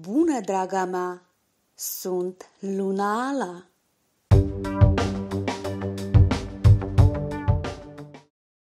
Bună, draga mea! Sunt Luna Ala!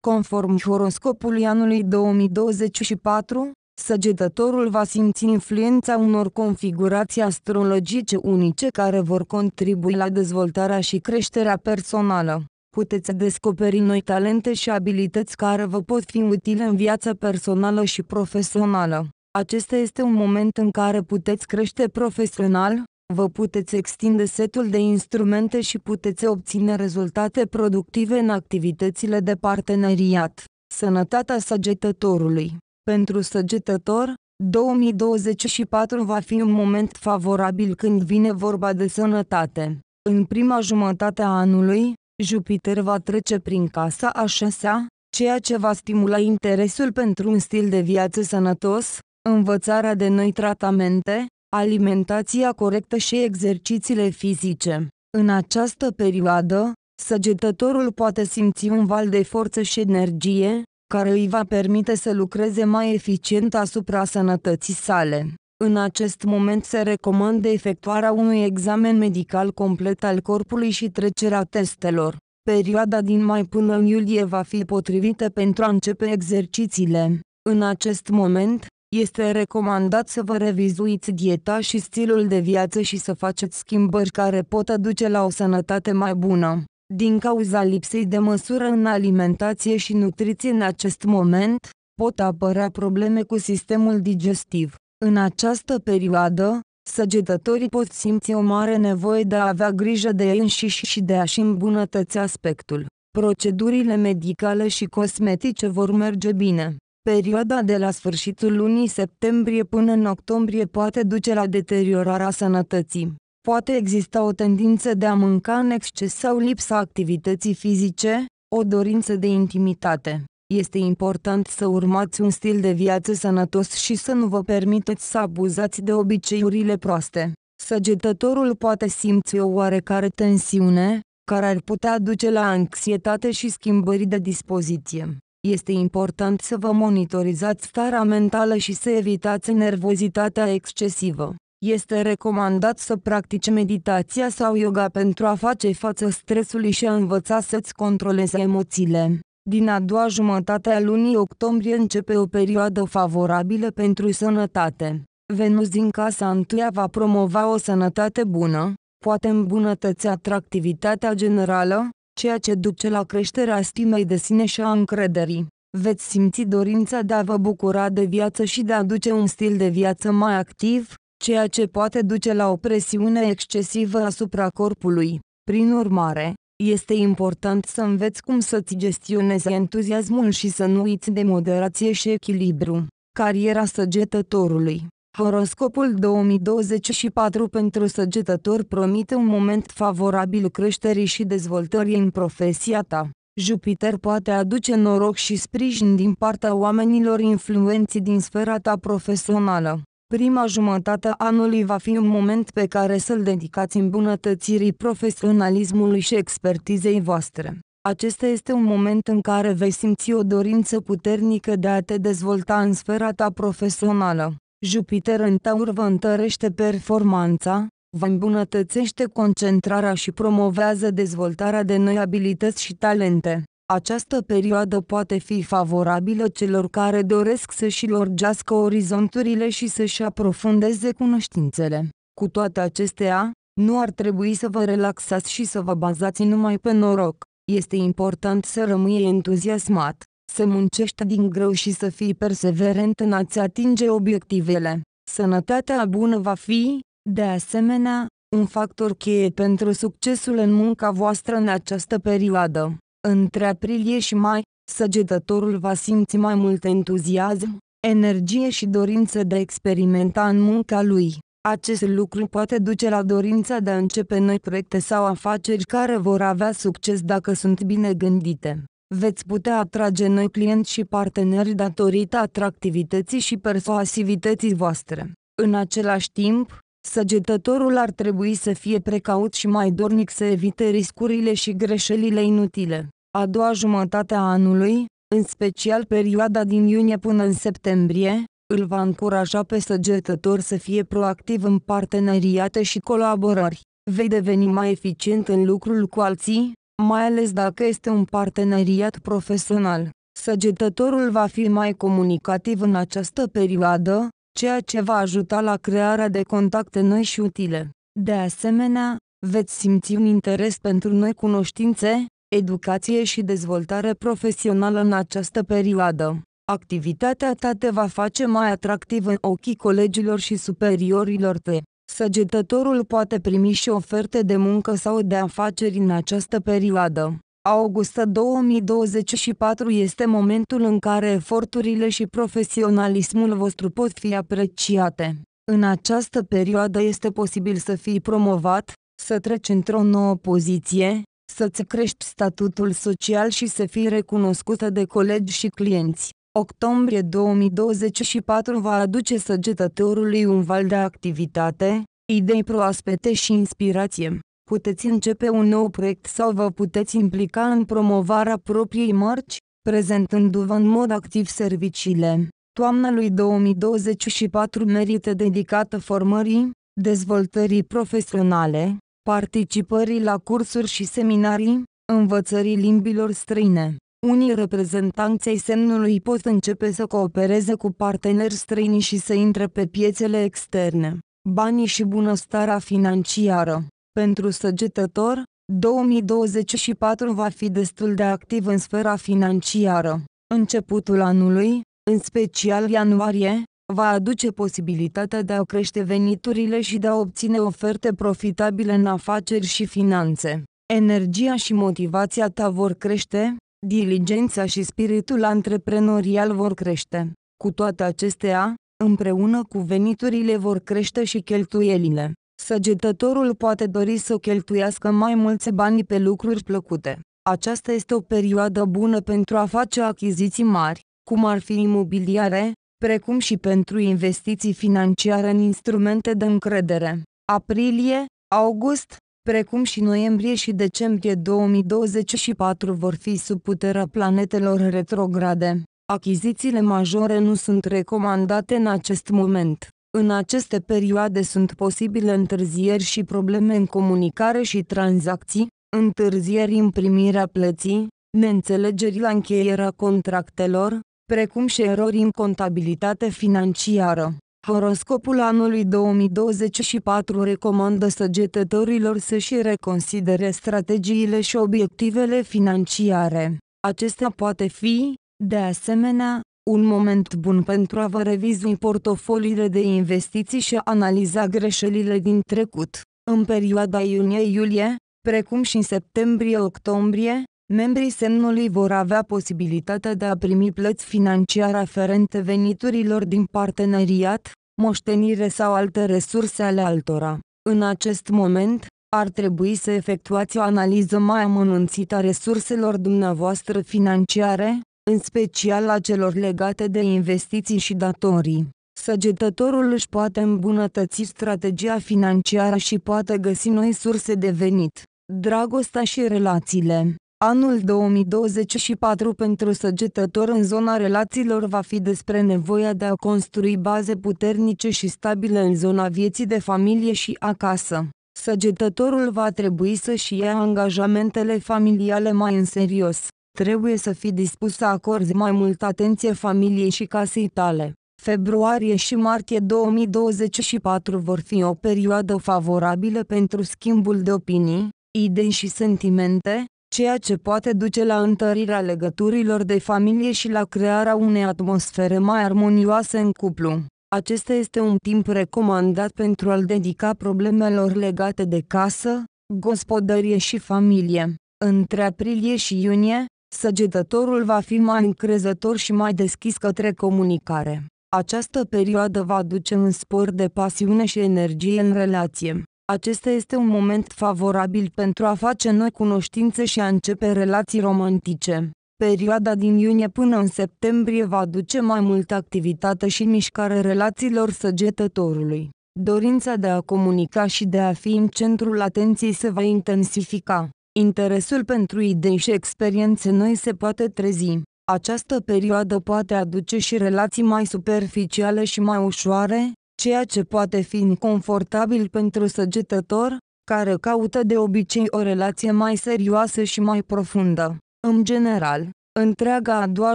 Conform horoscopului anului 2024, Săgetătorul va simți influența unor configurații astrologice unice care vor contribui la dezvoltarea și creșterea personală. Puteți descoperi noi talente și abilități care vă pot fi utile în viața personală și profesională. Acesta este un moment în care puteți crește profesional, vă puteți extinde setul de instrumente și puteți obține rezultate productive în activitățile de parteneriat. Sănătatea săgetătorului Pentru săgetător, 2024 va fi un moment favorabil când vine vorba de sănătate. În prima jumătate a anului, Jupiter va trece prin casa a șasea, ceea ce va stimula interesul pentru un stil de viață sănătos, învățarea de noi tratamente, alimentația corectă și exercițiile fizice. În această perioadă, săgetătorul poate simți un val de forță și energie, care îi va permite să lucreze mai eficient asupra sănătății sale. În acest moment se recomandă efectuarea unui examen medical complet al corpului și trecerea testelor. Perioada din mai până în iulie va fi potrivită pentru a începe exercițiile. În acest moment, este recomandat să vă revizuiți dieta și stilul de viață și să faceți schimbări care pot aduce la o sănătate mai bună. Din cauza lipsei de măsură în alimentație și nutriție în acest moment, pot apărea probleme cu sistemul digestiv. În această perioadă, săgetătorii pot simți o mare nevoie de a avea grijă de ei înșiși și de a-și îmbunătăți aspectul. Procedurile medicale și cosmetice vor merge bine. Perioada de la sfârșitul lunii septembrie până în octombrie poate duce la deteriorarea sănătății. Poate exista o tendință de a mânca în exces sau lipsa activității fizice, o dorință de intimitate. Este important să urmați un stil de viață sănătos și să nu vă permiteți să abuzați de obiceiurile proaste. Săgetătorul poate simți o oarecare tensiune, care ar putea duce la anxietate și schimbări de dispoziție este important să vă monitorizați starea mentală și să evitați nervozitatea excesivă. Este recomandat să practici meditația sau yoga pentru a face față stresului și a învăța să-ți controlezi emoțiile. Din a doua jumătate a lunii octombrie începe o perioadă favorabilă pentru sănătate. Venus din casa întâia va promova o sănătate bună, poate îmbunătăți atractivitatea generală, ceea ce duce la creșterea stimei de sine și a încrederii. Veți simți dorința de a vă bucura de viață și de a duce un stil de viață mai activ, ceea ce poate duce la o presiune excesivă asupra corpului. Prin urmare, este important să înveți cum să-ți gestionezi entuziasmul și să nu uiți de moderație și echilibru. Cariera săgetătorului Horoscopul 2024 pentru săgetător promite un moment favorabil creșterii și dezvoltării în profesia ta. Jupiter poate aduce noroc și sprijin din partea oamenilor influenți din sfera ta profesională. Prima jumătate a anului va fi un moment pe care să-l dedicați îmbunătățirii profesionalismului și expertizei voastre. Acesta este un moment în care vei simți o dorință puternică de a te dezvolta în sfera ta profesională. Jupiter în Taur vă întărește performanța, vă îmbunătățește concentrarea și promovează dezvoltarea de noi abilități și talente. Această perioadă poate fi favorabilă celor care doresc să-și lorgească orizonturile și să-și aprofundeze cunoștințele. Cu toate acestea, nu ar trebui să vă relaxați și să vă bazați numai pe noroc. Este important să rămâi entuziasmat, să muncești din greu și să fii perseverent în a-ți atinge obiectivele. Sănătatea bună va fi, de asemenea, un factor cheie pentru succesul în munca voastră în această perioadă. Între aprilie și mai, săgetătorul va simți mai mult entuziasm, energie și dorință de a experimenta în munca lui. Acest lucru poate duce la dorința de a începe noi proiecte sau afaceri care vor avea succes dacă sunt bine gândite veți putea atrage noi clienți și parteneri datorită atractivității și persoasivității voastre. În același timp, săgetătorul ar trebui să fie precaut și mai dornic să evite riscurile și greșelile inutile. A doua jumătate a anului, în special perioada din iunie până în septembrie, îl va încuraja pe săgetător să fie proactiv în parteneriate și colaborări. Vei deveni mai eficient în lucrul cu alții, mai ales dacă este un parteneriat profesional. Săgetătorul va fi mai comunicativ în această perioadă, ceea ce va ajuta la crearea de contacte noi și utile. De asemenea, veți simți un interes pentru noi cunoștințe, educație și dezvoltare profesională în această perioadă. Activitatea ta te va face mai atractiv în ochii colegilor și superiorilor tăi. Săgetătorul poate primi și oferte de muncă sau de afaceri în această perioadă. August 2024 este momentul în care eforturile și profesionalismul vostru pot fi apreciate. În această perioadă este posibil să fii promovat, să treci într-o nouă poziție, să-ți crești statutul social și să fii recunoscută de colegi și clienți octombrie 2024 va aduce săgetătorului un val de activitate, idei proaspete și inspirație. Puteți începe un nou proiect sau vă puteți implica în promovarea propriei mărci, prezentându-vă în mod activ serviciile. Toamna lui 2024 merită dedicată formării, dezvoltării profesionale, participării la cursuri și seminarii, învățării limbilor străine unii reprezentanței semnului pot începe să coopereze cu parteneri străini și să intre pe piețele externe. Banii și bunăstarea financiară. Pentru săgetător, 2024 va fi destul de activ în sfera financiară. Începutul anului, în special ianuarie, va aduce posibilitatea de a crește veniturile și de a obține oferte profitabile în afaceri și finanțe. Energia și motivația ta vor crește, diligența și spiritul antreprenorial vor crește. Cu toate acestea, împreună cu veniturile vor crește și cheltuielile. Săgetătorul poate dori să cheltuiască mai mulți bani pe lucruri plăcute. Aceasta este o perioadă bună pentru a face achiziții mari, cum ar fi imobiliare, precum și pentru investiții financiare în instrumente de încredere. Aprilie, august, precum și noiembrie și decembrie 2024 vor fi sub puterea planetelor retrograde. Achizițiile majore nu sunt recomandate în acest moment. În aceste perioade sunt posibile întârzieri și probleme în comunicare și tranzacții, întârzieri în primirea plății, neînțelegeri la încheierea contractelor, precum și erori în contabilitate financiară. Horoscopul anului 2024 recomandă săgetătorilor să-și reconsidere strategiile și obiectivele financiare. Acesta poate fi, de asemenea, un moment bun pentru a vă revizui portofoliile de investiții și a analiza greșelile din trecut. În perioada iunie-iulie, precum și în septembrie-octombrie, membrii semnului vor avea posibilitatea de a primi plăți financiare aferente veniturilor din parteneriat, moștenire sau alte resurse ale altora. În acest moment, ar trebui să efectuați o analiză mai amănunțită a resurselor dumneavoastră financiare, în special a celor legate de investiții și datorii. Săgetătorul își poate îmbunătăți strategia financiară și poate găsi noi surse de venit. Dragostea și relațiile Anul 2024 pentru săgetător în zona relațiilor va fi despre nevoia de a construi baze puternice și stabile în zona vieții de familie și acasă. Săgetătorul va trebui să-și ia angajamentele familiale mai în serios. Trebuie să fii dispus să acorzi mai mult atenție familiei și casei tale. Februarie și martie 2024 vor fi o perioadă favorabilă pentru schimbul de opinii, idei și sentimente, ceea ce poate duce la întărirea legăturilor de familie și la crearea unei atmosfere mai armonioase în cuplu. Acesta este un timp recomandat pentru a-l dedica problemelor legate de casă, gospodărie și familie. Între aprilie și iunie, săgetătorul va fi mai încrezător și mai deschis către comunicare. Această perioadă va duce un spor de pasiune și energie în relație. Acesta este un moment favorabil pentru a face noi cunoștințe și a începe relații romantice. Perioada din iunie până în septembrie va aduce mai multă activitate și mișcare relațiilor săgetătorului. Dorința de a comunica și de a fi în centrul atenției se va intensifica. Interesul pentru idei și experiențe noi se poate trezi. Această perioadă poate aduce și relații mai superficiale și mai ușoare, ceea ce poate fi inconfortabil pentru săgetător, care caută de obicei o relație mai serioasă și mai profundă. În general, întreaga a doua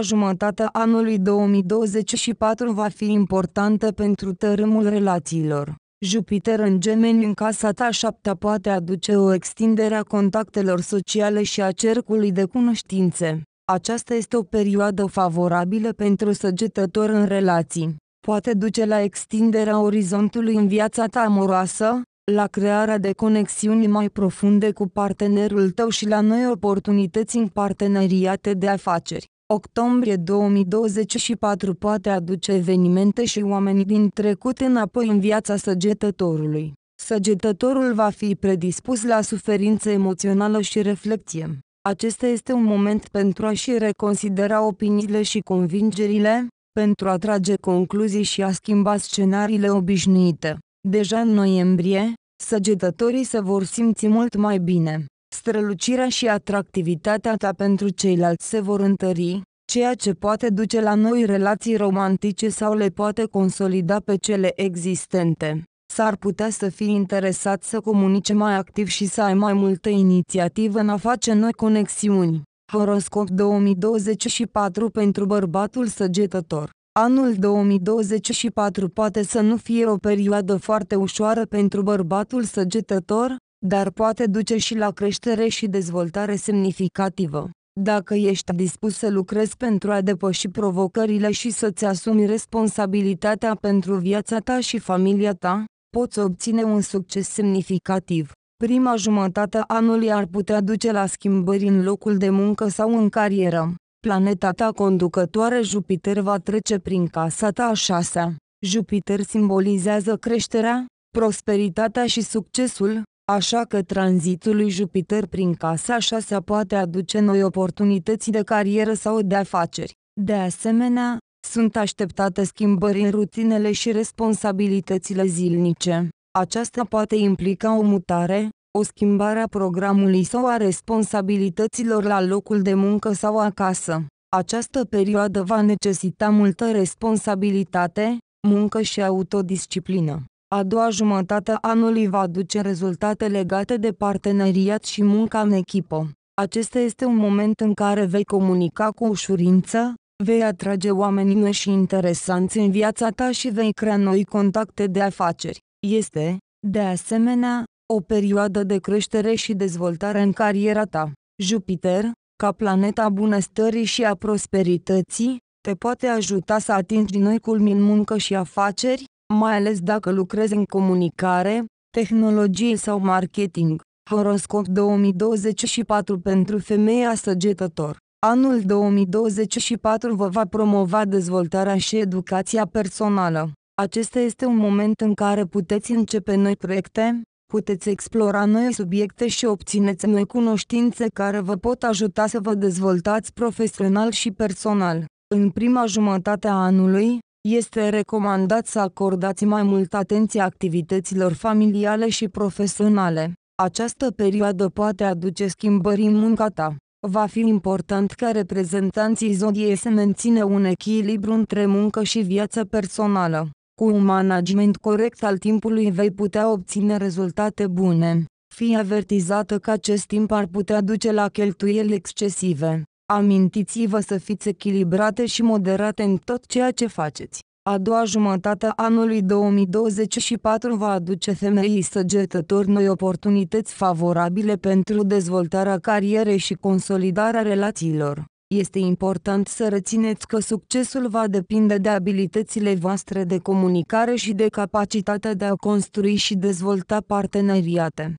jumătate a anului 2024 va fi importantă pentru tărâmul relațiilor. Jupiter în gemeni în casa ta șaptea poate aduce o extindere a contactelor sociale și a cercului de cunoștințe. Aceasta este o perioadă favorabilă pentru săgetător în relații poate duce la extinderea orizontului în viața ta amoroasă, la crearea de conexiuni mai profunde cu partenerul tău și la noi oportunități în parteneriate de afaceri. Octombrie 2024 poate aduce evenimente și oameni din trecut înapoi în viața săgetătorului. Săgetătorul va fi predispus la suferință emoțională și reflecție. Acesta este un moment pentru a-și reconsidera opiniile și convingerile, pentru a trage concluzii și a schimba scenariile obișnuite. Deja în noiembrie, săgetătorii se vor simți mult mai bine. Strălucirea și atractivitatea ta pentru ceilalți se vor întări, ceea ce poate duce la noi relații romantice sau le poate consolida pe cele existente. S-ar putea să fii interesat să comunice mai activ și să ai mai multă inițiativă în a face noi conexiuni. Horoscop 2024 pentru bărbatul săgetător. Anul 2024 poate să nu fie o perioadă foarte ușoară pentru bărbatul săgetător, dar poate duce și la creștere și dezvoltare semnificativă. Dacă ești dispus să lucrezi pentru a depăși provocările și să-ți asumi responsabilitatea pentru viața ta și familia ta, poți obține un succes semnificativ prima jumătate a anului ar putea duce la schimbări în locul de muncă sau în carieră. Planeta ta conducătoare Jupiter va trece prin casa ta a șasea. Jupiter simbolizează creșterea, prosperitatea și succesul, așa că tranzitul lui Jupiter prin casa a șasea poate aduce noi oportunități de carieră sau de afaceri. De asemenea, sunt așteptate schimbări în rutinele și responsabilitățile zilnice. Aceasta poate implica o mutare, o schimbare a programului sau a responsabilităților la locul de muncă sau acasă. Această perioadă va necesita multă responsabilitate, muncă și autodisciplină. A doua jumătate a anului va aduce rezultate legate de parteneriat și munca în echipă. Acesta este un moment în care vei comunica cu ușurință, vei atrage oameni noi și interesanți în viața ta și vei crea noi contacte de afaceri. Este, de asemenea, o perioadă de creștere și dezvoltare în cariera ta. Jupiter, ca planeta bunăstării și a prosperității, te poate ajuta să atingi noi culmi în muncă și afaceri, mai ales dacă lucrezi în comunicare, tehnologie sau marketing. Horoscop 2024 pentru femeia săgetător. Anul 2024 vă va promova dezvoltarea și educația personală. Acesta este un moment în care puteți începe noi proiecte, puteți explora noi subiecte și obțineți noi cunoștințe care vă pot ajuta să vă dezvoltați profesional și personal. În prima jumătate a anului, este recomandat să acordați mai mult atenție activităților familiale și profesionale. Această perioadă poate aduce schimbări în munca ta. Va fi important ca reprezentanții zodiei să mențină un echilibru între muncă și viața personală. Cu un management corect al timpului vei putea obține rezultate bune. Fii avertizată că acest timp ar putea duce la cheltuieli excesive. Amintiți-vă să fiți echilibrate și moderate în tot ceea ce faceți. A doua jumătate a anului 2024 va aduce femeii săgetători noi oportunități favorabile pentru dezvoltarea carierei și consolidarea relațiilor. Este important să rețineți că succesul va depinde de abilitățile voastre de comunicare și de capacitatea de a construi și dezvolta parteneriate.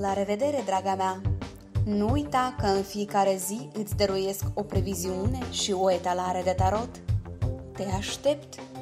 La revedere, draga mea! Nu uita că în fiecare zi îți dăruiesc o previziune și o etalare de tarot. Te aștept!